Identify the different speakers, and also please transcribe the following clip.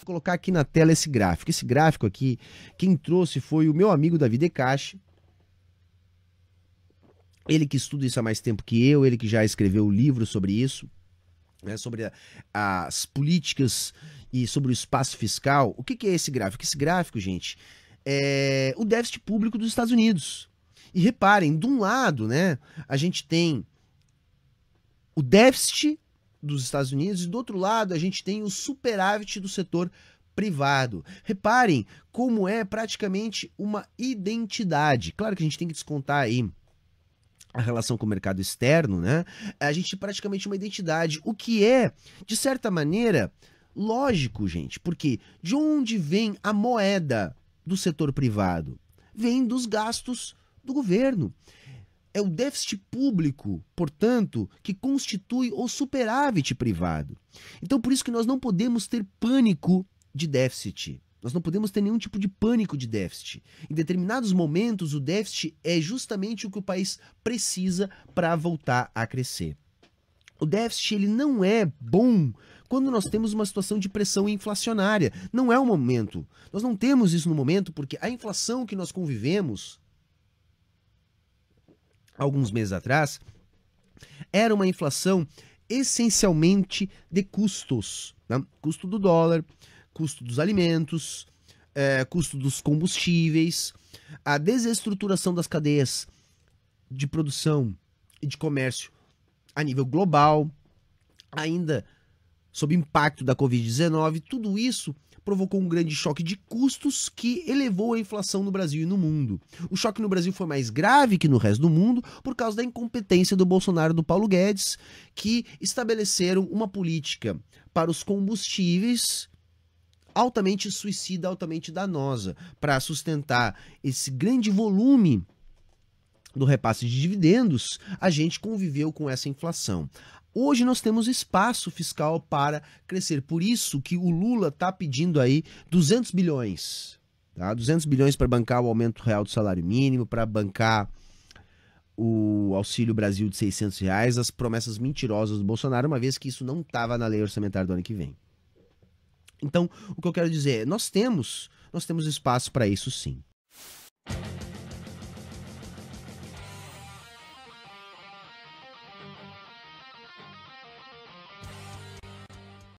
Speaker 1: Vou colocar aqui na tela esse gráfico. Esse gráfico aqui, quem trouxe foi o meu amigo Davi Decache. Ele que estuda isso há mais tempo que eu, ele que já escreveu o livro sobre isso, né, sobre a, as políticas e sobre o espaço fiscal. O que, que é esse gráfico? Esse gráfico, gente, é o déficit público dos Estados Unidos. E reparem, de um lado, né, a gente tem o déficit dos Estados Unidos, e do outro lado a gente tem o superávit do setor privado. Reparem como é praticamente uma identidade. Claro que a gente tem que descontar aí a relação com o mercado externo, né? A gente praticamente uma identidade, o que é, de certa maneira, lógico, gente, porque de onde vem a moeda do setor privado? Vem dos gastos do governo. É o déficit público, portanto, que constitui o superávit privado. Então, por isso que nós não podemos ter pânico de déficit. Nós não podemos ter nenhum tipo de pânico de déficit. Em determinados momentos, o déficit é justamente o que o país precisa para voltar a crescer. O déficit ele não é bom quando nós temos uma situação de pressão inflacionária. Não é o momento. Nós não temos isso no momento porque a inflação que nós convivemos alguns meses atrás, era uma inflação essencialmente de custos, né? custo do dólar, custo dos alimentos, é, custo dos combustíveis, a desestruturação das cadeias de produção e de comércio a nível global, ainda sob impacto da Covid-19, tudo isso provocou um grande choque de custos que elevou a inflação no Brasil e no mundo. O choque no Brasil foi mais grave que no resto do mundo por causa da incompetência do Bolsonaro e do Paulo Guedes, que estabeleceram uma política para os combustíveis altamente suicida, altamente danosa, para sustentar esse grande volume do repasse de dividendos, a gente conviveu com essa inflação. Hoje nós temos espaço fiscal para crescer, por isso que o Lula está pedindo aí 200 bilhões, tá? 200 bilhões para bancar o aumento real do salário mínimo, para bancar o Auxílio Brasil de 600 reais, as promessas mentirosas do Bolsonaro, uma vez que isso não estava na lei orçamentária do ano que vem. Então, o que eu quero dizer é, nós temos, nós temos espaço para isso sim.